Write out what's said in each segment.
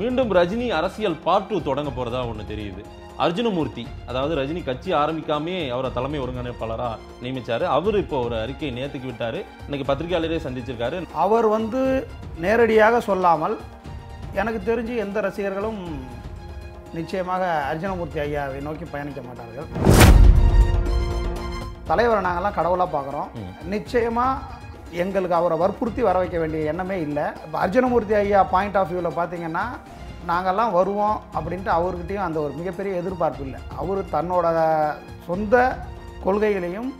மீண்டும் ரஜினி அரசியல் part two தொடங்க போகிறதா ஒன்று தெரியுது அர்ஜுனமூர்த்தி அதாவது ரஜினி கட்சி ஆரம்பிக்காமே அவரை தலைமை ஒருங்கிணைப்பாளராக நியமித்தார் அவர் இப்போ ஒரு அறிக்கை நேற்றுக்கு விட்டார் இன்னைக்கு பத்திரிகையாளரே சந்திச்சிருக்காரு அவர் வந்து நேரடியாக சொல்லாமல் எனக்கு தெரிஞ்சு எந்த ரசிகர்களும் நிச்சயமாக அர்ஜுனமூர்த்தி ஐயாவை நோக்கி பயணிக்க மாட்டார்கள் தலைவரை நாங்கள்லாம் கடவுளாக பார்க்குறோம் நிச்சயமாக எங்களுக்கு அவரை வற்புறுத்தி வர வைக்க வேண்டிய எண்ணமே இல்லை இப்போ அர்ஜுனமூர்த்தி ஐயா பாயிண்ட் ஆஃப் வியூவில் பார்த்தீங்கன்னா நாங்கள்லாம் வருவோம் அப்படின்ட்டு அவர்கிட்டையும் அந்த ஒரு மிகப்பெரிய எதிர்பார்ப்பு இல்லை அவர் தன்னோட சொந்த கொள்கைகளையும்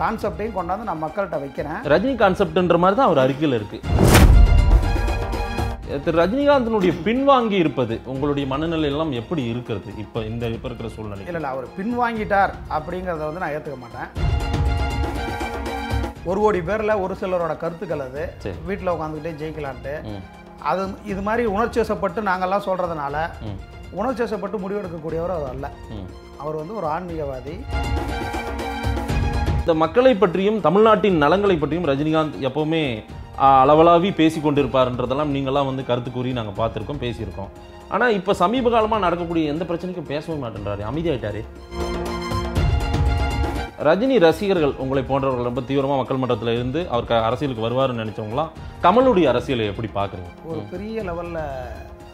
கான்செப்டையும் கொண்டாந்து நான் மக்கள்கிட்ட வைக்கிறேன் ரஜினி கான்செப்ட்ன்ற மாதிரி தான் அவர் அறிக்கையில் இருக்குது திரு ரஜினிகாந்தனுடைய பின்வாங்கி இருப்பது உங்களுடைய மனநிலை எல்லாம் எப்படி இருக்கிறது இப்போ இந்த இப்போ இருக்கிற சூழ்நிலை இல்லை இல்லை அவர் பின்வாங்கிட்டார் அப்படிங்கிறத வந்து நான் ஏற்றுக்க மாட்டேன் ஒரு கோடி பேரில் ஒரு சிலரோட கருத்துக்கள் அது வீட்டில் உட்காந்துக்கிட்டே ஜெயிக்கலான்ட்டு அது இது மாதிரி உணர்ச்சி வசப்பட்டு நாங்கள்லாம் சொல்கிறதுனால உணர்ச்சி வசப்பட்டு முடிவெடுக்கக்கூடியவர் அவர் அல்ல அவர் வந்து ஒரு ஆன்மீகவாதி இந்த மக்களை பற்றியும் தமிழ்நாட்டின் நலங்களை பற்றியும் ரஜினிகாந்த் எப்போவுமே அளவலாவி பேசி கொண்டிருப்பாருன்றதெல்லாம் நீங்களாம் வந்து கருத்து கூறி நாங்கள் பார்த்துருக்கோம் பேசியிருக்கோம் ஆனால் இப்போ சமீப காலமாக நடக்கக்கூடிய எந்த பிரச்சனைக்கும் பேசவே மாட்டேன்றாரு அமைதியாயிட்டாரு ரஜினி ரசிகர்கள் உங்களை போன்றவர்கள் ரொம்ப தீவிரமாக மக்கள் மன்றத்தில் இருந்து அவர் அரசியலுக்கு வருவார்னு நினைச்சவங்களாம் கமலுடைய அரசியலை எப்படி பார்க்குறீங்க ஒரு பெரிய லெவலில்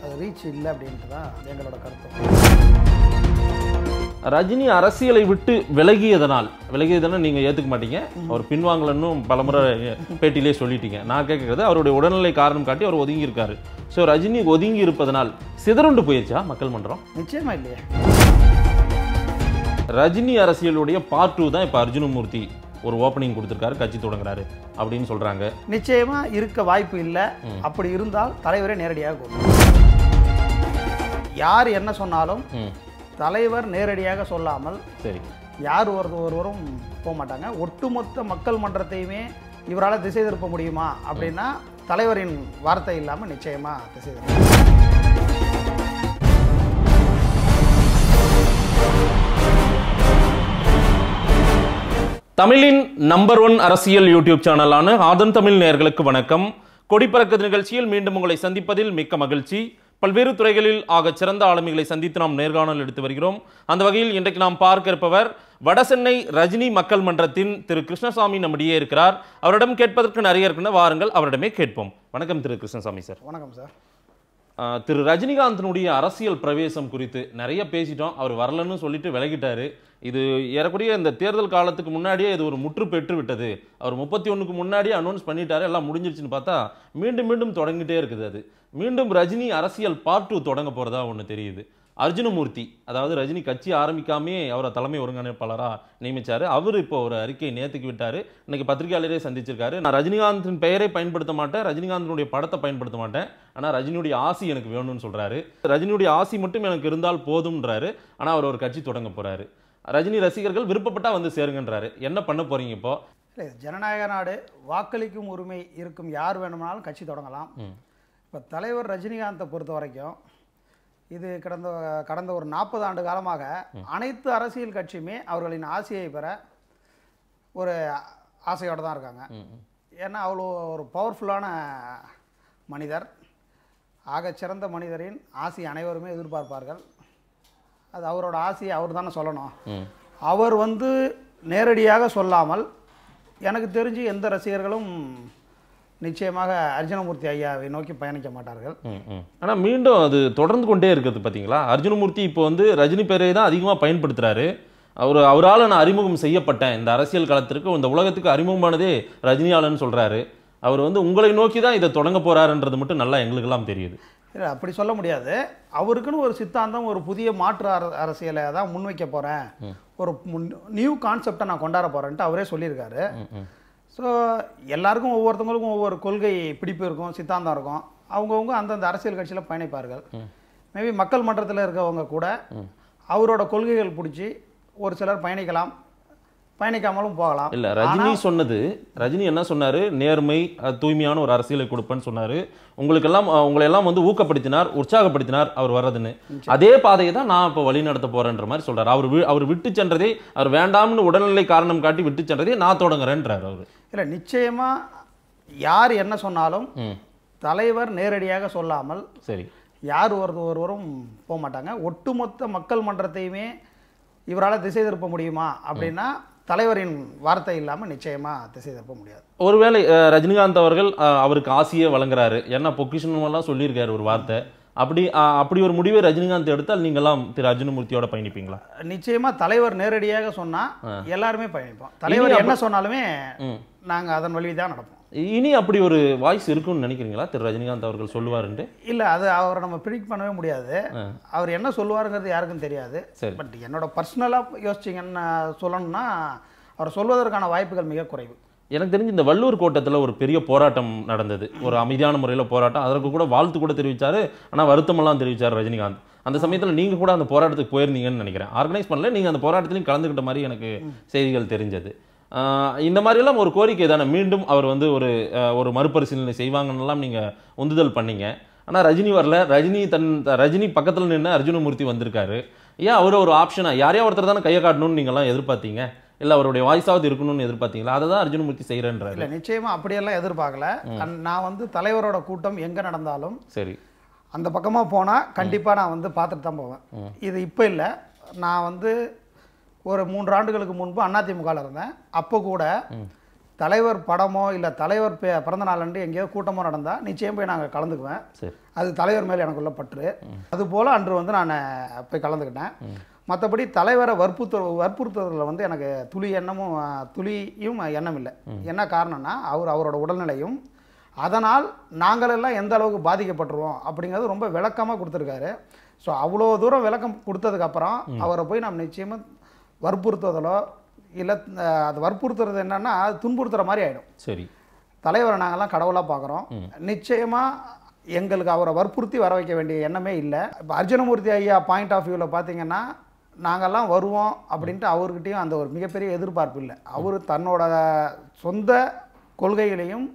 அது ரீச் இல்லை அப்படின்ட்டு தான் எங்களோட கருத்து ரஜினி அரசியலை விட்டு விலகியதனால் விலகியதனால் நீங்கள் ஏற்றுக்க மாட்டீங்க அவர் பின்வாங்கலன்னு பலமுறை பேட்டியிலே சொல்லிட்டீங்க நான் கேட்குறது அவருடைய உடல்நிலை காரணம் காட்டி அவர் ஒதுங்கியிருக்காரு ஸோ ரஜினி ஒதுங்கி இருப்பதனால் சிதறுண்டு போயிடுச்சா மக்கள் மன்றம் நிச்சயமா இல்லையா ரஜினி அரசியலுடைய பார்ட் டூ தான் இப்போ அர்ஜுனமூர்த்தி ஒரு ஓப்பனிங் கொடுத்துருக்காரு கட்சி தொடங்குறாரு அப்படின்னு சொல்கிறாங்க நிச்சயமாக இருக்க வாய்ப்பு இல்லை அப்படி இருந்தால் தலைவரே நேரடியாக யார் என்ன சொன்னாலும் தலைவர் நேரடியாக சொல்லாமல் சரி யார் ஒரு ஒருவரும் போக மாட்டாங்க ஒட்டுமொத்த மக்கள் மன்றத்தையுமே இவரால் திசை திருப்ப முடியுமா அப்படின்னா தலைவரின் வார்த்தை இல்லாமல் நிச்சயமாக திசை திருப்ப தமிழின் நம்பர் ஒன் அரசியல் யூடியூப் சேனலான ஆதன் தமிழ் நேர்களுக்கு வணக்கம் கொடிப்பறக்கு நிகழ்ச்சியில் மீண்டும் உங்களை சந்திப்பதில் மிக்க மகிழ்ச்சி பல்வேறு துறைகளில் ஆக சிறந்த ஆளுமைகளை சந்தித்து நாம் நேர்காணல் எடுத்து வருகிறோம் அந்த வகையில் இன்றைக்கு நாம் பார்க்க இருப்பவர் வடசென்னை ரஜினி மக்கள் மன்றத்தின் திரு கிருஷ்ணசாமி நம்முடையே இருக்கிறார் அவரிடம் கேட்பதற்கு நிறைய இருக்கின்ற வாருங்கள் அவரிடமே கேட்போம் வணக்கம் திரு கிருஷ்ணசாமி சார் வணக்கம் சார் திரு ரஜினிகாந்தனுடைய அரசியல் பிரவேசம் குறித்து நிறைய பேசிட்டோம் அவர் வரலன்னு சொல்லிட்டு விலகிட்டார் இது ஏறக்குறைய இந்த தேர்தல் காலத்துக்கு முன்னாடியே இது ஒரு முற்று பெற்று விட்டது அவர் முப்பத்தி ஒன்றுக்கு முன்னாடியே அனௌன்ஸ் பண்ணிட்டாரு எல்லாம் முடிஞ்சிருச்சுன்னு பார்த்தா மீண்டும் மீண்டும் தொடங்கிட்டே இருக்குது அது மீண்டும் ரஜினி அரசியல் பார்ட் டூ தொடங்க போகிறதா ஒன்று தெரியுது அர்ஜுனமூர்த்தி அதாவது ரஜினி கட்சி ஆரம்பிக்காமே அவரை தலைமை ஒருங்கிணைப்பாளராக நியமித்தார் அவர் இப்போ ஒரு அறிக்கை நேற்றுக்கு விட்டார் இன்றைக்கி பத்திரிகையாளரே சந்திச்சிருக்காரு நான் ரஜினிகாந்தின் பெயரை பயன்படுத்த மாட்டேன் ரஜினிகாந்தினுடைய படத்தை பயன்படுத்த மாட்டேன் ஆனால் ரஜினியுடைய ஆசி எனக்கு வேணும்னு சொல்கிறாரு ரஜினியுடைய ஆசி மட்டும் எனக்கு இருந்தால் போதும்ன்றாரு ஆனால் அவர் ஒரு கட்சி தொடங்க போகிறாரு ரஜினி ரசிகர்கள் விருப்பப்பட்டால் வந்து சேருங்கன்றாரு என்ன பண்ண போகிறீங்க இப்போ இல்லை ஜனநாயக நாடு வாக்களிக்கும் உரிமை இருக்கும் யார் வேணுமானாலும் கட்சி தொடங்கலாம் இப்போ தலைவர் ரஜினிகாந்தை பொறுத்த வரைக்கும் இது கடந்த கடந்த ஒரு நாற்பது ஆண்டு காலமாக அனைத்து அரசியல் கட்சியுமே அவர்களின் ஆசையை பெற ஒரு ஆசையோடு தான் இருக்காங்க ஏன்னா அவ்வளோ ஒரு பவர்ஃபுல்லான மனிதர் ஆக சிறந்த மனிதரின் ஆசை அனைவருமே எதிர்பார்ப்பார்கள் அது அவரோட ஆசையை அவர் தானே சொல்லணும் அவர் வந்து நேரடியாக சொல்லாமல் எனக்கு தெரிஞ்சு எந்த ரசிகர்களும் நிச்சயமாக அர்ஜுனமூர்த்தி ஐயாவை நோக்கி பயணிக்க மாட்டார்கள் ஆனால் மீண்டும் அது தொடர்ந்து கொண்டே இருக்குது பார்த்தீங்களா அர்ஜுனமூர்த்தி இப்போ வந்து ரஜினி பேரை தான் அதிகமாக பயன்படுத்துகிறாரு அவர் அவரால் நான் அறிமுகம் செய்யப்பட்டேன் இந்த அரசியல் காலத்திற்கு இந்த உலகத்துக்கு அறிமுகமானதே ரஜினியாளன் சொல்கிறாரு அவர் வந்து உங்களை நோக்கி தான் இதை தொடங்க போகிறாருன்றது மட்டும் நல்லா எங்களுக்கெல்லாம் தெரியுது இல்லை அப்படி சொல்ல முடியாது அவருக்குன்னு ஒரு சித்தாந்தம் ஒரு புதிய மாற்று அரசியலை தான் முன்வைக்க போகிறேன் ஒரு நியூ கான்செப்டை நான் கொண்டாட போகிறேன்ட்டு அவரே சொல்லியிருக்காரு ஸோ எல்லாருக்கும் ஒவ்வொருத்தவங்களுக்கும் ஒவ்வொரு கொள்கை பிடிப்பு இருக்கும் சித்தாந்தம் இருக்கும் அவங்கவுங்க அந்தந்த அரசியல் கட்சியில் பயணிப்பார்கள் மேபி மக்கள் மன்றத்தில் இருக்கவங்க கூட அவரோட கொள்கைகள் பிடிச்சி ஒரு சிலர் பயணிக்கலாம் பயணிக்காமலும் போகலாம் இல்லை ரஜினி சொன்னது ரஜினி என்ன சொன்னார் நேர்மை தூய்மையான ஒரு அரசியலை கொடுப்பேன்னு சொன்னார் உங்களுக்கெல்லாம் எல்லாம் வந்து ஊக்கப்படுத்தினார் உற்சாகப்படுத்தினார் அவர் வர்றதுன்னு அதே பாதையை தான் நான் இப்போ வழி நடத்த போகிறேன்ற மாதிரி சொல்கிறார் அவர் அவர் விட்டு சென்றதே அவர் வேண்டாம்னு உடல்நிலை காரணம் காட்டி விட்டு சென்றதே நான் தொடங்குறேன்றார் அவர் இல்லை நிச்சயமாக யார் என்ன சொன்னாலும் தலைவர் நேரடியாக சொல்லாமல் சரி யார் ஒரு ஒருவரும் போக மாட்டாங்க ஒட்டுமொத்த மக்கள் மன்றத்தையுமே இவரால் திசை திருப்ப முடியுமா அப்படின்னா தலைவரின் வார்த்தை இல்லாமல் நிச்சயமாக திசை தப்ப முடியாது ஒருவேளை ரஜினிகாந்த் அவர்கள் அவருக்கு ஆசையை வழங்குறாரு ஏன்னா பொக்கிஷன்லாம் சொல்லியிருக்காரு ஒரு வார்த்தை அப்படி அப்படி ஒரு முடிவை ரஜினிகாந்த் எடுத்தால் நீங்களாம் திரு அர்ஜுனமூர்த்தியோட பயணிப்பீங்களா நிச்சயமாக தலைவர் நேரடியாக சொன்னால் எல்லாருமே பயணிப்போம் தலைவர் என்ன சொன்னாலுமே நாங்கள் அதன் வழி தான் நடப்போம் இனி அப்படி ஒரு வாய்ஸ் இருக்குன்னு நினைக்கிறீங்களா திரு ரஜினிகாந்த் அவர்கள் என்று இல்லை அது அவரை நம்ம பிரிக் பண்ணவே முடியாது அவர் என்ன சொல்லுவாருங்கிறது யாருக்கும் தெரியாது பட் என்னோட பர்சனலாக யோசிச்சிங்கன்னு சொல்லணும்னா அவர் சொல்வதற்கான வாய்ப்புகள் மிக குறைவு எனக்கு தெரிஞ்சு இந்த வள்ளூர் கோட்டத்தில் ஒரு பெரிய போராட்டம் நடந்தது ஒரு அமைதியான முறையில் போராட்டம் அதற்கு கூட வாழ்த்து கூட தெரிவித்தார் ஆனால் வருத்தமெல்லாம் தெரிவித்தார் ரஜினிகாந்த் அந்த சமயத்தில் நீங்கள் கூட அந்த போராட்டத்துக்கு போயிருந்தீங்கன்னு நினைக்கிறேன் ஆர்கனைஸ் பண்ணல நீங்கள் அந்த போராட்டத்திலையும் கலந்துக்கிட்ட மாதிரி எனக்கு செய்திகள் தெரிஞ்சது இந்த மாதிரிலாம் ஒரு கோரிக்கை தானே மீண்டும் அவர் வந்து ஒரு ஒரு மறுபரிசீலனை செய்வாங்கன்னெலாம் நீங்கள் உந்துதல் பண்ணீங்க ஆனால் ரஜினி வரல ரஜினி தன் ரஜினி பக்கத்தில் நின்று அர்ஜுனமூர்த்தி வந்திருக்காரு ஏன் அவர் ஒரு ஆப்ஷனாக யாரையா ஒருத்தர் தானே கையை காட்டணும்னு நீங்கள்லாம் எதிர்பார்த்தீங்க இல்லை அவருடைய வாய்ஸாவது இருக்கணும்னு எதிர்பார்த்தீங்களா அதை தான் அர்ஜுனமூர்த்தி செய்கிறேன்றாரு இல்லை நிச்சயமாக அப்படியெல்லாம் எதிர்பார்க்கல நான் வந்து தலைவரோட கூட்டம் எங்கே நடந்தாலும் சரி அந்த பக்கமாக போனால் கண்டிப்பாக நான் வந்து பார்த்துட்டு தான் போவேன் இது இப்போ இல்லை நான் வந்து ஒரு மூன்று ஆண்டுகளுக்கு முன்பு அதிமுகவில் இருந்தேன் அப்போ கூட தலைவர் படமோ இல்லை தலைவர் பிறந்த நாளன்று எங்கேயோ கூட்டமோ நடந்தால் நிச்சயம் போய் நாங்கள் கலந்துக்குவேன் அது தலைவர் மேலே எனக்குள்ள பற்று அதுபோல் அன்று வந்து நான் போய் கலந்துக்கிட்டேன் மற்றபடி தலைவரை வற்புறுத்த வற்புறுத்துறதுல வந்து எனக்கு துளி எண்ணமும் துளியும் எண்ணம் இல்லை என்ன காரணம்னா அவர் அவரோட உடல்நிலையும் அதனால் நாங்களெல்லாம் எந்த அளவுக்கு பாதிக்கப்பட்டுருவோம் அப்படிங்கிறது ரொம்ப விளக்கமாக கொடுத்துருக்காரு ஸோ அவ்வளோ தூரம் விளக்கம் கொடுத்ததுக்கப்புறம் அவரை போய் நாம் நிச்சயமாக வற்புறுத்துவதோ இல்லை அது வற்புறுத்துறது என்னென்னா துன்புறுத்துகிற மாதிரி ஆகிடும் சரி தலைவரை நாங்கள்லாம் கடவுளாக பார்க்குறோம் நிச்சயமாக எங்களுக்கு அவரை வற்புறுத்தி வர வைக்க வேண்டிய எண்ணமே இல்லை இப்போ அர்ஜுனமூர்த்தி ஐயா பாயிண்ட் ஆஃப் வியூவில் பார்த்தீங்கன்னா நாங்கள்லாம் வருவோம் அப்படின்ட்டு அவர்கிட்டையும் அந்த ஒரு மிகப்பெரிய எதிர்பார்ப்பு இல்லை அவர் தன்னோட சொந்த கொள்கைகளையும்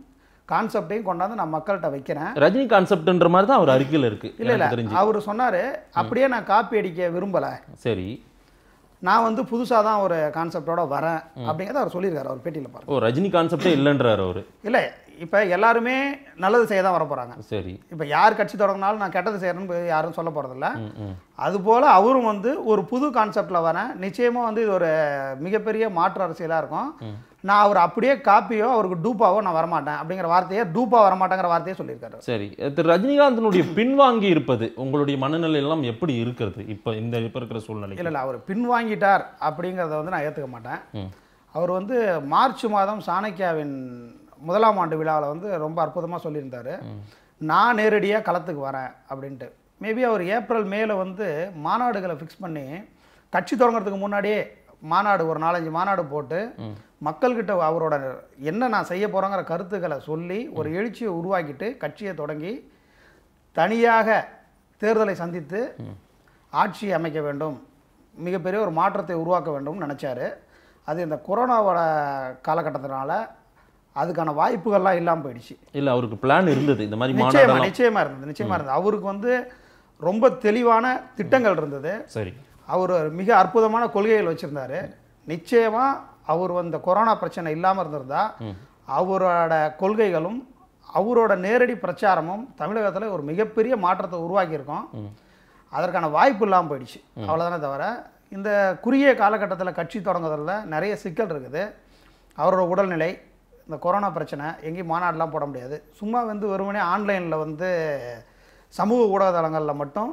கான்செப்டையும் கொண்டாந்து நான் மக்கள்கிட்ட வைக்கிறேன் ரஜினி கான்செப்ட்ன்ற மாதிரி தான் அவர் அறிக்கையில் இருக்குது இல்லை இல்லை அவர் சொன்னார் அப்படியே நான் காப்பி அடிக்க விரும்பலை சரி நான் வந்து புதுசாக தான் ஒரு கான்செப்டோட வரேன் அப்படிங்கிறத அவர் சொல்லியிருக்காரு அவர் பேட்டியில் பாருங்க ஓ ரஜினி கான்செப்டே இல்லைன்றார் அவர் இல்லை இப்போ எல்லாருமே நல்லது செய்ய தான் வர போகிறாங்க சரி இப்போ யார் கட்சி தொடங்கினாலும் நான் கெட்டது செய்கிறேன்னு யாரும் சொல்ல போகிறதில்ல அதுபோல் அவரும் வந்து ஒரு புது கான்செப்டில் வரேன் நிச்சயமாக வந்து இது ஒரு மிகப்பெரிய மாற்று அரசியலாக இருக்கும் நான் அவர் அப்படியே காப்பியோ அவருக்கு டூப்பாவோ நான் வரமாட்டேன் அப்படிங்கிற வார்த்தையே டூப்பா வரமாட்டேங்கிற வார்த்தையை சொல்லியிருக்காரு சரி திரு ரஜினிகாந்தனுடைய பின்வாங்கி இருப்பது உங்களுடைய மனநிலை எல்லாம் எப்படி இருக்கிறது இப்போ இந்த இப்போ இருக்கிற சூழ்நிலை இல்லை அவர் பின்வாங்கிட்டார் அப்படிங்கிறத வந்து நான் ஏற்றுக்க மாட்டேன் அவர் வந்து மார்ச் மாதம் சாணக்கியாவின் முதலாம் ஆண்டு விழாவில் வந்து ரொம்ப அற்புதமாக சொல்லியிருந்தார் நான் நேரடியாக களத்துக்கு வரேன் அப்படின்ட்டு மேபி அவர் ஏப்ரல் மேல வந்து மாநாடுகளை ஃபிக்ஸ் பண்ணி கட்சி தொடங்குறதுக்கு முன்னாடியே மாநாடு ஒரு நாலஞ்சு மாநாடு போட்டு மக்கள்கிட்ட அவரோட என்ன நான் செய்ய போகிறேங்கிற கருத்துக்களை சொல்லி ஒரு எழுச்சியை உருவாக்கிட்டு கட்சியை தொடங்கி தனியாக தேர்தலை சந்தித்து ஆட்சி அமைக்க வேண்டும் மிகப்பெரிய ஒரு மாற்றத்தை உருவாக்க வேண்டும்னு நினச்சாரு அது இந்த கொரோனாவோட காலகட்டத்தினால அதுக்கான வாய்ப்புகள்லாம் இல்லாமல் போயிடுச்சு இல்லை அவருக்கு பிளான் இருந்தது இந்த மாதிரி நிச்சயமாக நிச்சயமாக இருந்தது நிச்சயமாக இருந்தது அவருக்கு வந்து ரொம்ப தெளிவான திட்டங்கள் இருந்தது சரி அவர் மிக அற்புதமான கொள்கைகள் வச்சுருந்தாரு நிச்சயமாக அவர் வந்த கொரோனா பிரச்சனை இல்லாமல் இருந்திருந்தா அவரோட கொள்கைகளும் அவரோட நேரடி பிரச்சாரமும் தமிழகத்தில் ஒரு மிகப்பெரிய மாற்றத்தை உருவாக்கியிருக்கோம் அதற்கான வாய்ப்பு இல்லாமல் போயிடுச்சு அவ்வளோதானே தவிர இந்த குறுகிய காலகட்டத்தில் கட்சி தொடங்குறதில் நிறைய சிக்கல் இருக்குது அவரோட உடல்நிலை இந்த கொரோனா பிரச்சனை எங்கேயும் மாநாடெலாம் போட முடியாது சும்மா வந்து வருமனே ஆன்லைனில் வந்து சமூக ஊடகதளங்களில் மட்டும்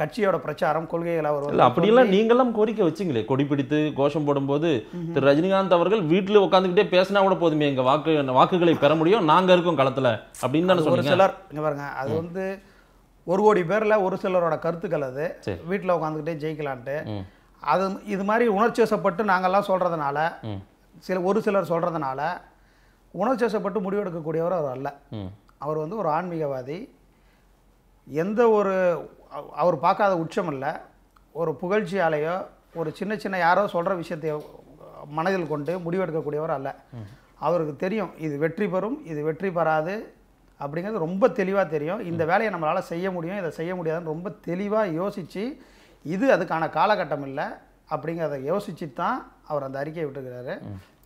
கட்சியோட பிரச்சாரம் கொள்கைகளாக அவர் இல்லை அப்படியெல்லாம் நீங்களாம் கோரிக்கை வச்சுங்களே கொடி பிடித்து கோஷம் போடும்போது திரு ரஜினிகாந்த் அவர்கள் வீட்டில் உட்காந்துக்கிட்டே பேசினா கூட போதுமே எங்கள் வாக்கு வாக்குகளை பெற முடியும் நாங்கள் இருக்கோம் களத்தில் அப்படின்னு தான் ஒரு சிலர் இங்கே பாருங்க அது வந்து ஒரு கோடி பேரில் ஒரு சிலரோட கருத்துக்கள் அது வீட்டில் உட்காந்துக்கிட்டே ஜெயிக்கலான்ட்டு அது இது மாதிரி உணர்ச்சி வசப்பட்டு நாங்கள்லாம் சொல்கிறதுனால சில ஒரு சிலர் சொல்கிறதுனால உணவு சேசப்பட்டு முடிவெடுக்கக்கூடியவர் அவர் அல்ல அவர் வந்து ஒரு ஆன்மீகவாதி எந்த ஒரு அவர் பார்க்காத உச்சம் இல்லை ஒரு புகழ்ச்சியாலேயோ ஒரு சின்ன சின்ன யாரோ சொல்கிற விஷயத்தை மனதில் கொண்டு முடிவெடுக்கக்கூடியவர் அல்ல அவருக்கு தெரியும் இது வெற்றி பெறும் இது வெற்றி பெறாது அப்படிங்கிறது ரொம்ப தெளிவாக தெரியும் இந்த வேலையை நம்மளால் செய்ய முடியும் இதை செய்ய முடியாதுன்னு ரொம்ப தெளிவாக யோசித்து இது அதுக்கான காலகட்டம் இல்லை அப்படிங்கிறத யோசிச்சு தான் அவர் அந்த அறிக்கையை விட்டுக்கிறாரு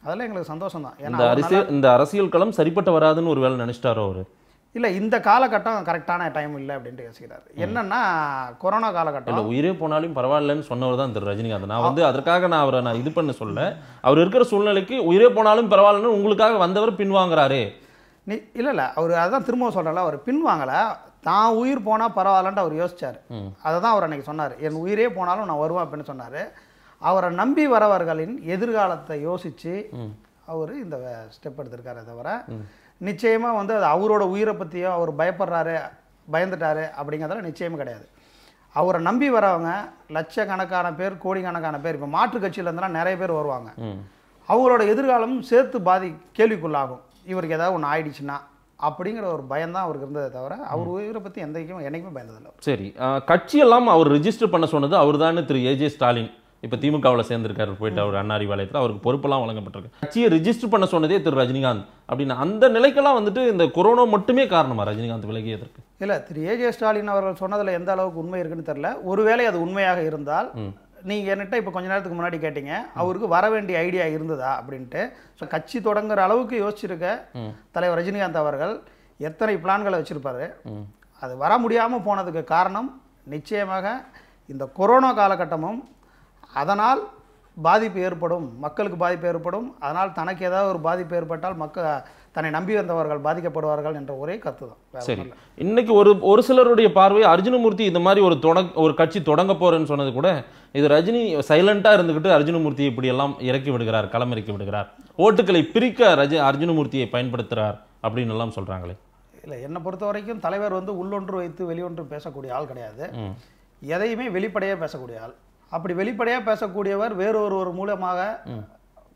அதெல்லாம் எங்களுக்கு சந்தோஷம் தான் ஏன்னா அரசியல் இந்த அரசியல் களம் சரிப்பட்டு வராதுன்னு ஒரு வேலை நினைச்சிட்டாரோ அவர் இல்லை இந்த காலகட்டம் கரெக்டான டைம் இல்லை அப்படின்ட்டு யோசிக்கிறார் என்னன்னா கொரோனா காலகட்டம் இல்லை உயிரே போனாலும் பரவாயில்லன்னு சொன்னவர் தான் திரு ரஜினிகாந்த் நான் வந்து அதற்காக நான் அவரை நான் இது பண்ண சொல்ல அவர் இருக்கிற சூழ்நிலைக்கு உயிரே போனாலும் பரவாயில்லன்னு உங்களுக்காக வந்தவர் பின்வாங்கிறாரு நீ இல்லை இல்லை அவர் அதான் திரும்ப சொல்கிறல அவர் பின்வாங்கலை தான் உயிர் போனால் பரவாயில்லன்ட்டு அவர் யோசிச்சார் அதை தான் அவர் அன்றைக்கி சொன்னார் என் உயிரே போனாலும் நான் வருவேன் அப்படின்னு சொன்னார் அவரை நம்பி வரவர்களின் எதிர்காலத்தை யோசித்து அவர் இந்த ஸ்டெப் எடுத்திருக்காரே தவிர நிச்சயமாக வந்து அது அவரோட உயிரை பற்றியோ அவர் பயப்படுறாரு பயந்துட்டாரு அப்படிங்கிறதெல்லாம் நிச்சயம் கிடையாது அவரை நம்பி வரவங்க லட்சக்கணக்கான பேர் கோடிக்கணக்கான பேர் இப்போ மாற்று கட்சியிலேருந்துலாம் நிறைய பேர் வருவாங்க அவங்களோட எதிர்காலமும் சேர்த்து பாதி கேள்விக்குள்ளாகும் இவருக்கு ஏதாவது ஒன்று ஆயிடுச்சுன்னா அப்படிங்கிற ஒரு பயம் தான் அவருக்கு இருந்ததை தவிர அவர் உயிரை பற்றி எந்த என்றைக்குமே பயந்ததில்லை சரி கட்சியெல்லாம் அவர் ரிஜிஸ்டர் பண்ண சொன்னது அவர் திரு ஏஜே ஸ்டாலின் இப்போ திமுகவில் சேர்ந்திருக்காரு போயிட்டு அவர் அண்ணாரி வாளையத்தில் அவருக்கு பொறுப்பெல்லாம் வழங்கப்பட்டிருக்கு கட்சியை ரிஜிஸ்டர் பண்ண சொன்னதே திரு ரஜினிகாந்த் அப்படின்னு அந்த நிலைக்கெல்லாம் வந்துட்டு இந்த கொரோனா மட்டுமே காரணமா ரஜினிகாந்த் விலகியதற்கு இல்லை திரு ஏஜே ஸ்டாலின் அவர்கள் சொன்னதில் எந்த அளவுக்கு உண்மை இருக்குன்னு தெரில ஒருவேளை அது உண்மையாக இருந்தால் நீங்கள் என்னட்ட இப்போ கொஞ்ச நேரத்துக்கு முன்னாடி கேட்டீங்க அவருக்கு வர வேண்டிய ஐடியா இருந்ததா அப்படின்ட்டு ஸோ கட்சி தொடங்குற அளவுக்கு யோசிச்சிருக்க தலைவர் ரஜினிகாந்த் அவர்கள் எத்தனை பிளான்களை வச்சுருப்பாரு அது வர முடியாமல் போனதுக்கு காரணம் நிச்சயமாக இந்த கொரோனா காலகட்டமும் அதனால் பாதிப்பு ஏற்படும் மக்களுக்கு பாதிப்பு ஏற்படும் அதனால் தனக்கு ஏதாவது ஒரு பாதிப்பு ஏற்பட்டால் மக்கள் தன்னை நம்பி வந்தவர்கள் பாதிக்கப்படுவார்கள் என்ற ஒரே கருத்து தான் சரி இன்னைக்கு ஒரு ஒரு சிலருடைய பார்வை அர்ஜுனமூர்த்தி இந்த மாதிரி ஒரு தொட ஒரு கட்சி தொடங்க போறேன்னு சொன்னது கூட இது ரஜினி சைலண்டாக இருந்துக்கிட்டு அர்ஜுனமூர்த்தி இப்படி எல்லாம் இறக்கி விடுகிறார் களமிறக்கி விடுகிறார் ஓட்டுகளை பிரிக்க ரஜ அர்ஜுனமூர்த்தியை பயன்படுத்துகிறார் அப்படின்னு எல்லாம் சொல்றாங்களே இல்லை என்னை பொறுத்த வரைக்கும் தலைவர் வந்து உள்ளொன்று வைத்து வெளியொன்று பேசக்கூடிய ஆள் கிடையாது எதையுமே வெளிப்படையாக பேசக்கூடிய ஆள் அப்படி வெளிப்படையாக பேசக்கூடியவர் வேறொருவர் மூலமாக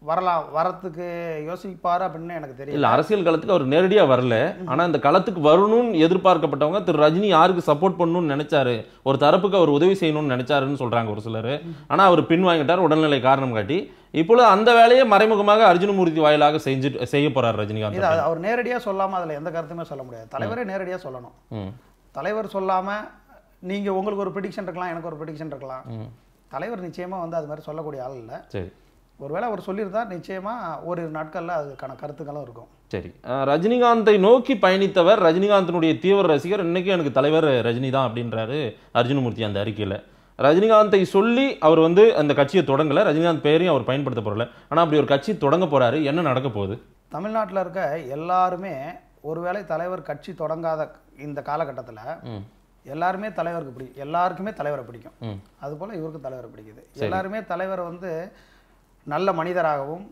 வரலாம் வரத்துக்கு யோசிப்பார் அப்படின்னு எனக்கு தெரியல இல்லை அரசியல் களத்துக்கு அவர் நேரடியாக வரல ஆனால் இந்த களத்துக்கு வரணும்னு எதிர்பார்க்கப்பட்டவங்க திரு ரஜினி யாருக்கு சப்போர்ட் பண்ணணும்னு நினைச்சாரு ஒரு தரப்புக்கு அவர் உதவி செய்யணும்னு நினைச்சாருன்னு சொல்கிறாங்க ஒரு சிலர் ஆனால் அவர் பின் வாங்கிட்டார் உடல்நிலை காரணம் காட்டி இப்பொழுது அந்த வேலையை மறைமுகமாக அர்ஜுனமூர்த்தி வாயிலாக செஞ்சு செய்ய போறார் ரஜினிகாந்த் அவர் நேரடியாக சொல்லாமல் அதில் எந்த கருத்துமே சொல்ல முடியாது தலைவரே நேரடியாக சொல்லணும் தலைவர் சொல்லாமல் நீங்கள் உங்களுக்கு ஒரு ப்ரிடிக்ஷன் இருக்கலாம் எனக்கு ஒரு ப்ரிடிக்ஷன் இருக்கலாம் தலைவர் நிச்சயமாக வந்து அது மாதிரி சொல்லக்கூடிய ஆள் இல்லை சரி ஒருவேளை அவர் சொல்லியிருந்தா நிச்சயமாக ஒரு நாட்களில் அதுக்கான கருத்துக்களும் இருக்கும் சரி ரஜினிகாந்தை நோக்கி பயணித்தவர் ரஜினிகாந்தினுடைய தீவிர ரசிகர் இன்றைக்கும் எனக்கு தலைவர் ரஜினி தான் அப்படின்றாரு அர்ஜுனமூர்த்தி அந்த அறிக்கையில் ரஜினிகாந்தை சொல்லி அவர் வந்து அந்த கட்சியை தொடங்கலை ரஜினிகாந்த் பேரையும் அவர் பயன்படுத்த போகிறல ஆனால் அப்படி ஒரு கட்சி தொடங்க போகிறாரு என்ன நடக்க போகுது தமிழ்நாட்டில் இருக்க எல்லாருமே ஒருவேளை தலைவர் கட்சி தொடங்காத இந்த காலகட்டத்தில் எல்லாருமே தலைவருக்கு பிடிக்கும் எல்லாருக்குமே தலைவரை பிடிக்கும் அதுபோல் இவருக்கும் தலைவரை பிடிக்குது எல்லாருமே தலைவர் வந்து நல்ல மனிதராகவும்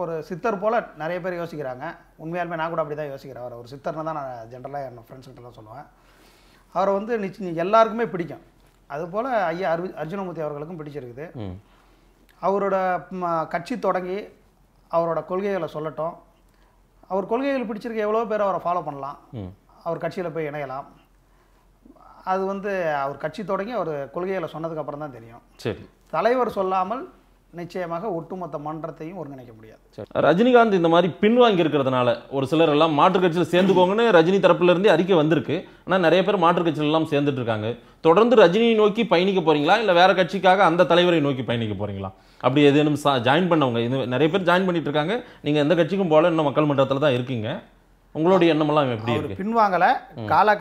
ஒரு சித்தர் போல் நிறைய பேர் யோசிக்கிறாங்க உண்மையாலுமே நான் கூட அப்படி தான் யோசிக்கிறேன் அவர் ஒரு சித்தர்னு தான் நான் ஜென்ரலாக என் ஃப்ரெண்ட்ஸ்கிட்டலாம் சொல்லுவேன் அவரை வந்து நிச்சயம் எல்லாருக்குமே பிடிக்கும் அதுபோல் ஐயா அர்வி அர்ஜுனமூர்த்தி அவர்களுக்கும் பிடிச்சிருக்குது அவரோட கட்சி தொடங்கி அவரோட கொள்கைகளை சொல்லட்டும் அவர் கொள்கைகள் பிடிச்சிருக்க எவ்வளோ பேர் அவரை ஃபாலோ பண்ணலாம் அவர் கட்சியில் போய் இணையலாம் அது வந்து அவர் கட்சி தொடங்கி அவர் கொள்கைகளை சொன்னதுக்கப்புறம் தான் தெரியும் சரி தலைவர் சொல்லாமல் நிச்சயமாக ஒட்டுமொத்த மன்றத்தையும் ஒருங்கிணைக்க முடியாது ரஜினிகாந்த் இந்த மாதிரி பின்வாங்கி இருக்கிறதுனால ஒரு சிலர் எல்லாம் மாற்றுக் கட்சியில் சேர்ந்துக்கோங்கன்னு ரஜினி தரப்புல இருந்தே அறிக்கை வந்திருக்கு ஆனால் நிறைய பேர் மாற்றுக் கட்சியில் எல்லாம் சேர்ந்துட்டு இருக்காங்க தொடர்ந்து ரஜினியை நோக்கி பயணிக்க போறீங்களா இல்லை வேற கட்சிக்காக அந்த தலைவரை நோக்கி பயணிக்க போறீங்களா அப்படி ஏதேனும் ஜாயின் பண்ணவங்க இது நிறைய பேர் ஜாயின் பண்ணிட்டு இருக்காங்க நீங்கள் எந்த கட்சிக்கும் போல இன்னும் மக்கள் மன்றத்தில் தான் இருக்கீங்க உங்களுடைய எல்லாம் எப்படி இருக்கு பின்வாங்கல கால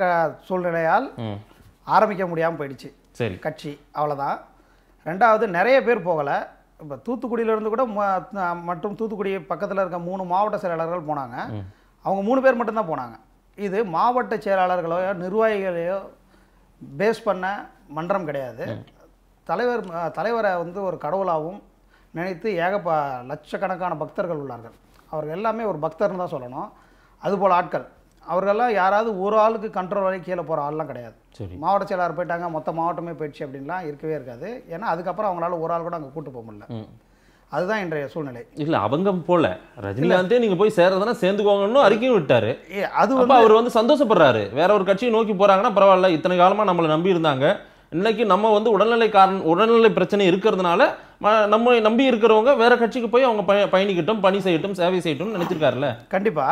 சூழ்நிலையால் ஆரம்பிக்க முடியாமல் போயிடுச்சு சரி கட்சி அவ்வளோதான் ரெண்டாவது நிறைய பேர் போகலை இப்போ தூத்துக்குடியிலேருந்து கூட மற்றும் தூத்துக்குடி பக்கத்தில் இருக்க மூணு மாவட்ட செயலாளர்கள் போனாங்க அவங்க மூணு பேர் மட்டும்தான் போனாங்க இது மாவட்ட செயலாளர்களையோ நிர்வாகிகளையோ பேஸ் பண்ண மன்றம் கிடையாது தலைவர் தலைவரை வந்து ஒரு கடவுளாகவும் நினைத்து ஏகப்ப லட்சக்கணக்கான பக்தர்கள் உள்ளார்கள் அவர்கள் எல்லாமே ஒரு பக்தர்னு தான் சொல்லணும் அதுபோல் ஆட்கள் அவர்களெல்லாம் யாராவது ஒரு ஆளுக்கு கண்ட்ரோல் வரை கீழே போகிற ஆள்லாம் கிடையாது சரி மாவட்ட செயலாளர் போயிட்டாங்க மொத்த மாவட்டமே போயிடுச்சு அப்படின்லாம் இருக்கவே இருக்காது ஏன்னா அதுக்கப்புறம் அவங்களால ஒரு ஆள் கூட அங்கே கூட்டு போக முடியல அதுதான் இன்றைய சூழ்நிலை இல்ல அவங்க போல ரஜினிகாந்தே நீங்க போய் சேர்றதுனா சேர்ந்துக்கோங்கன்னு அறிக்கையும் விட்டாரு அது அவர் வந்து சந்தோஷப்படுறாரு வேற ஒரு கட்சியை நோக்கி போறாங்கன்னா பரவாயில்ல இத்தனை காலமா நம்மளை நம்பி இருந்தாங்க இன்னைக்கு நம்ம வந்து உடல்நிலை காரணம் உடல்நிலை பிரச்சனை இருக்கிறதுனால நம்ம நம்பி இருக்கிறவங்க வேற கட்சிக்கு போய் அவங்க பயணிக்கட்டும் பணி செய்யட்டும் சேவை செய்யட்டும் நினைச்சிருக்காருல்ல கண்டிப்பா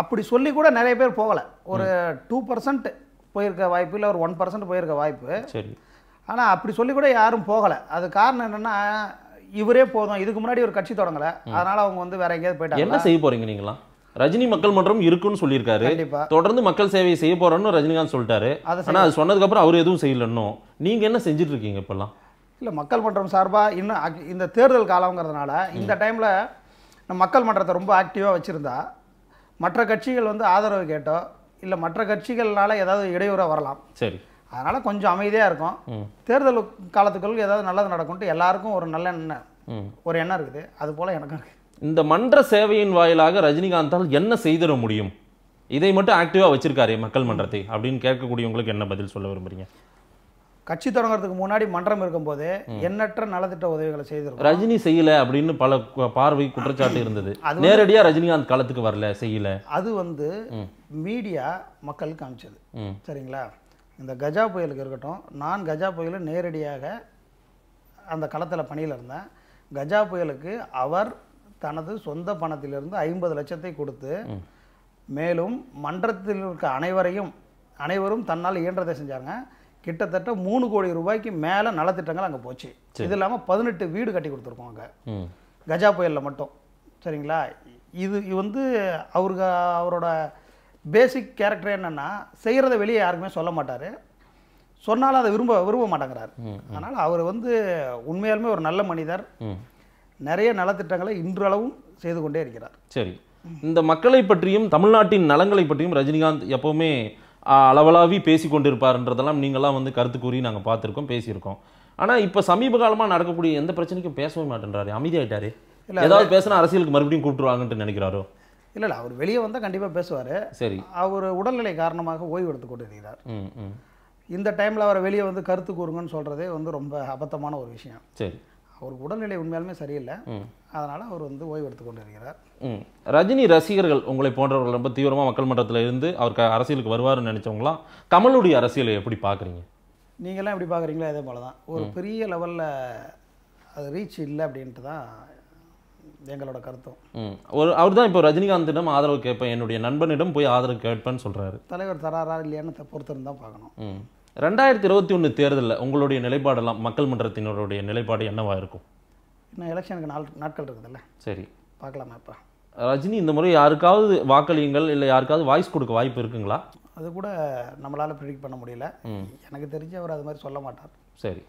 அப்படி சொல்லி கூட நிறைய பேர் போகலை ஒரு டூ பர்சன்ட் போயிருக்க வாய்ப்பு இல்லை ஒரு ஒன் பர்சன்ட் போயிருக்க வாய்ப்பு சரி ஆனால் அப்படி சொல்லி கூட யாரும் போகலை அது காரணம் என்னென்னா இவரே போதும் இதுக்கு முன்னாடி ஒரு கட்சி தொடங்கலை அதனால் அவங்க வந்து வேற எங்கேயாவது போயிட்டாங்க என்ன செய்ய போகிறீங்க நீங்களாம் ரஜினி மக்கள் மன்றம் இருக்குன்னு சொல்லியிருக்காரு தொடர்ந்து மக்கள் சேவையை செய்ய போறோம்னு ரஜினிகாந்த் சொல்லிட்டாரு ஆனால் அது சொன்னதுக்கப்புறம் அவர் எதுவும் செய்யலன்னும் நீங்கள் என்ன செஞ்சுட்டு இருக்கீங்க இப்போல்லாம் இல்லை மக்கள் மன்றம் சார்பாக இன்னும் இந்த தேர்தல் காலங்கிறதுனால இந்த டைமில் மக்கள் மன்றத்தை ரொம்ப ஆக்டிவாக வச்சுருந்தா மற்ற கட்சிகள் வந்து ஆதரவு கேட்டோ இல்லை மற்ற கட்சிகள்னால ஏதாவது இடையூறாக வரலாம் சரி அதனால் கொஞ்சம் அமைதியாக இருக்கும் தேர்தல் காலத்துக்குள் ஏதாவது நல்லது நடக்கும்ட்டு எல்லாருக்கும் ஒரு நல்ல எண்ணம் ஒரு எண்ணம் இருக்குது அது போல் எனக்கும் இந்த மன்ற சேவையின் வாயிலாக ரஜினிகாந்தால் என்ன செய்திட முடியும் இதை மட்டும் ஆக்டிவாக வச்சிருக்காரு மக்கள் மன்றத்தை அப்படின்னு கேட்கக்கூடியவங்களுக்கு என்ன பதில் சொல்ல விரும்புறீங்க கட்சி தொடங்குறதுக்கு முன்னாடி மன்றம் இருக்கும்போது எண்ணற்ற நலத்திட்ட உதவிகளை செய்திருக்கோம் ரஜினி செய்யல அப்படின்னு பல பார்வை குற்றச்சாட்டு இருந்தது நேரடியா ரஜினிகாந்த் காலத்துக்கு வரல செய்யல அது வந்து மீடியா மக்களுக்கு காமிச்சது சரிங்களா இந்த கஜா புயலுக்கு இருக்கட்டும் நான் கஜா புயல நேரடியாக அந்த களத்தில் பணியில் இருந்தேன் கஜா புயலுக்கு அவர் தனது சொந்த பணத்திலிருந்து ஐம்பது லட்சத்தை கொடுத்து மேலும் மன்றத்தில் இருக்க அனைவரையும் அனைவரும் தன்னால் இயன்றதை செஞ்சாங்க கிட்டத்தட்ட மூணு கோடி ரூபாய்க்கு மேலே நலத்திட்டங்கள் அங்கே போச்சு இது இல்லாமல் பதினெட்டு வீடு கட்டி கொடுத்துருக்கோம் அங்கே கஜா புயலில் மட்டும் சரிங்களா இது வந்து அவருக்கு அவரோட பேசிக் கேரக்டர் என்னென்னா செய்கிறத வெளியே யாருக்குமே சொல்ல மாட்டார் சொன்னாலும் அதை விரும்ப விரும்ப மாட்டேங்கிறார் அதனால் அவர் வந்து உண்மையாலுமே ஒரு நல்ல மனிதர் நிறைய நலத்திட்டங்களை இன்றளவும் செய்து கொண்டே இருக்கிறார் சரி இந்த மக்களை பற்றியும் தமிழ்நாட்டின் நலங்களை பற்றியும் ரஜினிகாந்த் எப்போவுமே அளவலாவி பேசி கொண்டிருப்பார்ன்றதெல்லாம் நீங்களாம் வந்து கருத்து கூறி நாங்கள் பார்த்துருக்கோம் பேசியிருக்கோம் ஆனால் இப்போ சமீப காலமாக நடக்கக்கூடிய எந்த பிரச்சனைக்கும் பேசவே மாட்டேன்றாரு அமைதியாயிட்டாரு இல்லை ஏதாவது பேசினா அரசியலுக்கு மறுபடியும் கூப்பிட்டுருவாங்கன்ட்டு நினைக்கிறாரோ இல்லை இல்லை அவர் வெளியே வந்தால் கண்டிப்பாக பேசுவார் சரி அவர் உடல்நிலை காரணமாக ஓய்வு எடுத்து கொண்டிருக்கிறார் இந்த டைமில் அவரை வெளியே வந்து கருத்து கூறுங்கன்னு சொல்கிறதே வந்து ரொம்ப அபத்தமான ஒரு விஷயம் சரி அவருக்கு உடல்நிலை உண்மையாலுமே சரியில்லை அதனால் அவர் வந்து ஓய்வு எடுத்துக்கொண்டு இருக்கிறார் ரஜினி ரசிகர்கள் உங்களை போன்றவர்கள் ரொம்ப தீவிரமாக மக்கள் மன்றத்தில் இருந்து அவருக்கு அரசியலுக்கு வருவார்னு நினச்சவங்களாம் கமலுடைய அரசியலை எப்படி பார்க்குறீங்க நீங்களாம் எப்படி பார்க்குறீங்களோ அதே போல் தான் ஒரு பெரிய லெவலில் அது ரீச் இல்லை அப்படின்ட்டு தான் எங்களோட கருத்தும் ஒரு அவர் தான் இப்போ ரஜினிகாந்திடம் ஆதரவு கேட்பேன் என்னுடைய நண்பனிடம் போய் ஆதரவு கேட்பேன்னு சொல்கிறாரு தலைவர் தராரா இல்லையான்னு பொறுத்திருந்தான் பார்க்கணும் ரெண்டாயிரத்தி இருபத்தி ஒன்று தேர்தலில் உங்களுடைய நிலைப்பாடெல்லாம் மக்கள் மன்றத்தினருடைய நிலைப்பாடு என்னவாக இருக்கும் இன்னும் எலெக்ஷனுக்கு நாள் நாட்கள் இருக்குதுல்ல சரி பார்க்கலாமா இப்போ ரஜினி இந்த முறை யாருக்காவது வாக்களியுங்கள் இல்லை யாருக்காவது வாய்ஸ் கொடுக்க வாய்ப்பு இருக்குங்களா அது கூட நம்மளால் ப்ரிடிக் பண்ண முடியல எனக்கு தெரிஞ்சு அவர் அது மாதிரி சொல்ல மாட்டார் சரி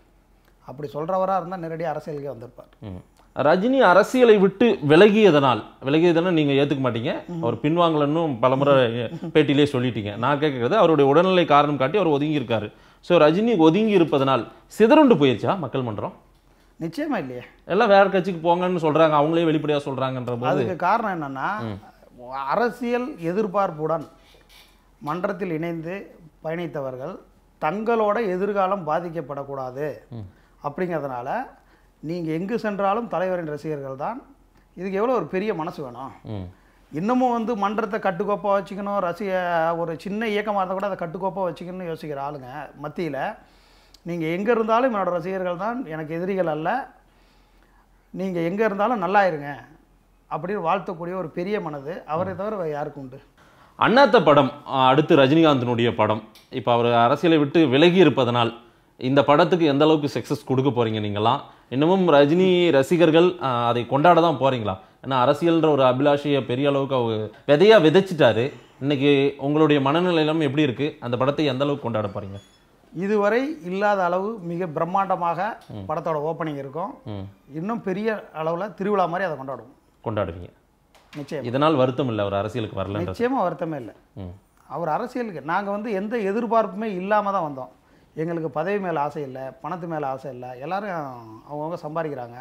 அப்படி சொல்கிறவராக இருந்தால் நேரடியாக அரசியலுக்கே வந்திருப்பார் ரஜினி அரசியலை விட்டு விலகியதனால் விலகியதனால் நீங்கள் ஏற்றுக்க மாட்டீங்க அவர் பின்வாங்கலன்னு பலமுறை பேட்டியிலே சொல்லிட்டீங்க நான் கேட்குறது அவருடைய உடல்நிலை காரணம் காட்டி அவர் ஒதுங்கியிருக்காரு ஸோ ரஜினி ஒதுங்கி இருப்பதனால் சிதறுண்டு போயிடுச்சா மக்கள் மன்றம் நிச்சயமா இல்லையா எல்லாம் வேற கட்சிக்கு போங்கன்னு சொல்கிறாங்க அவங்களே வெளிப்படையாக சொல்கிறாங்கன்ற போது அதுக்கு காரணம் என்னென்னா அரசியல் எதிர்பார்ப்புடன் மன்றத்தில் இணைந்து பயணித்தவர்கள் தங்களோட எதிர்காலம் பாதிக்கப்படக்கூடாது அப்படிங்கிறதுனால நீங்கள் எங்கு சென்றாலும் தலைவரின் ரசிகர்கள் தான் இதுக்கு எவ்வளோ ஒரு பெரிய மனசு வேணும் இன்னமும் வந்து மன்றத்தை கட்டுக்கோப்பாக வச்சுக்கணும் ரசிக ஒரு சின்ன இயக்கமாக இருந்தால் கூட அதை கட்டுக்கோப்பாக வச்சுக்கணும்னு யோசிக்கிற ஆளுங்க மத்தியில் நீங்கள் எங்கே இருந்தாலும் என்னோடய ரசிகர்கள் தான் எனக்கு எதிரிகள் அல்ல நீங்கள் எங்கே இருந்தாலும் நல்லா இருங்க அப்படின்னு வாழ்த்தக்கூடிய ஒரு பெரிய மனது அவரை தவிர யாருக்கு உண்டு அண்ணாத்த படம் அடுத்து ரஜினிகாந்தனுடைய படம் இப்போ அவர் அரசியலை விட்டு விலகி இருப்பதனால் இந்த படத்துக்கு எந்த அளவுக்கு சக்ஸஸ் கொடுக்க போகிறீங்க நீங்களாம் இன்னமும் ரஜினி ரசிகர்கள் அதை கொண்டாட தான் போகிறீங்களா ஏன்னா அரசியல்ன்ற ஒரு அபிலாஷையை பெரிய அளவுக்கு அவர் விதையாக விதைச்சிட்டாரு இன்னைக்கு உங்களுடைய மனநிலையிலும் எப்படி இருக்குது அந்த படத்தை எந்த அளவுக்கு கொண்டாட போகிறீங்க இதுவரை இல்லாத அளவு மிக பிரம்மாண்டமாக படத்தோட ஓப்பனிங் இருக்கும் இன்னும் பெரிய அளவில் திருவிழா மாதிரி அதை கொண்டாடுவோம் கொண்டாடுவீங்க நிச்சயம் இதனால் வருத்தம் இல்லை அவர் அரசியலுக்கு வரல நிச்சயமாக வருத்தமே இல்லை அவர் அரசியலுக்கு நாங்கள் வந்து எந்த எதிர்பார்ப்புமே இல்லாமல் தான் வந்தோம் எங்களுக்கு பதவி மேலே ஆசை இல்லை பணத்து மேலே ஆசை இல்லை எல்லோரும் அவங்கவுங்க சம்பாதிக்கிறாங்க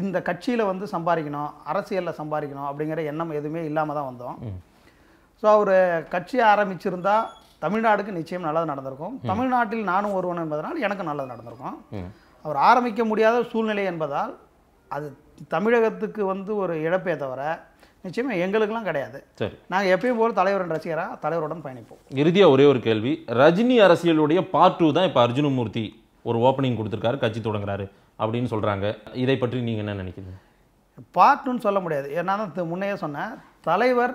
இந்த கட்சியில் வந்து சம்பாதிக்கணும் அரசியலில் சம்பாதிக்கணும் அப்படிங்கிற எண்ணம் எதுவுமே இல்லாமல் தான் வந்தோம் ஸோ அவர் கட்சியை ஆரம்பிச்சிருந்தா தமிழ்நாடுக்கு நிச்சயம் நல்லது நடந்திருக்கும் தமிழ்நாட்டில் நானும் ஒருவன் என்பதனால் எனக்கு நல்லது நடந்திருக்கும் அவர் ஆரம்பிக்க முடியாத சூழ்நிலை என்பதால் அது தமிழகத்துக்கு வந்து ஒரு இழப்பே தவிர நிச்சயமாக எங்களுக்கெல்லாம் கிடையாது சரி நாங்கள் எப்பயும் போல தலைவரின் ரசிகராக தலைவருடன் பயணிப்போம் இறுதியாக ஒரே ஒரு கேள்வி ரஜினி அரசியலுடைய பார்ட் டூ தான் இப்போ அர்ஜுனமூர்த்தி ஒரு ஓப்பனிங் கொடுத்துருக்காரு கட்சி தொடங்குறாரு அப்படின்னு சொல்கிறாங்க இதை பற்றி நீங்கள் என்ன நினைக்கிறீங்க பார்ட் டூன்னு சொல்ல முடியாது ஏன்னா தான் முன்னையே சொன்னேன் தலைவர்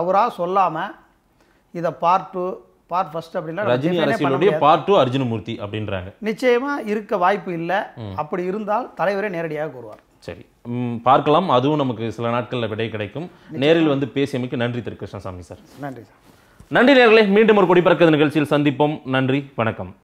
அவராக சொல்லாமல் இதை பார்ட் டூ பார்ட் ஃபர்ஸ்ட் அப்படின்னா ரஜினி அரசியலுடைய பார்ட் டூ அர்ஜுனமூர்த்தி அப்படின்றாங்க நிச்சயமாக இருக்க வாய்ப்பு இல்லை அப்படி இருந்தால் தலைவரே நேரடியாக கூறுவார் சரி பார்க்கலாம் அதுவும் நமக்கு சில நாட்களில் விடை கிடைக்கும் நேரில் வந்து பேசியமைக்கு நன்றி திரு கிருஷ்ணசாமி சார் நன்றி சார் நன்றி நேர்களே மீண்டும் ஒரு குடிபறக்க நிகழ்ச்சியில் சந்திப்போம் நன்றி வணக்கம்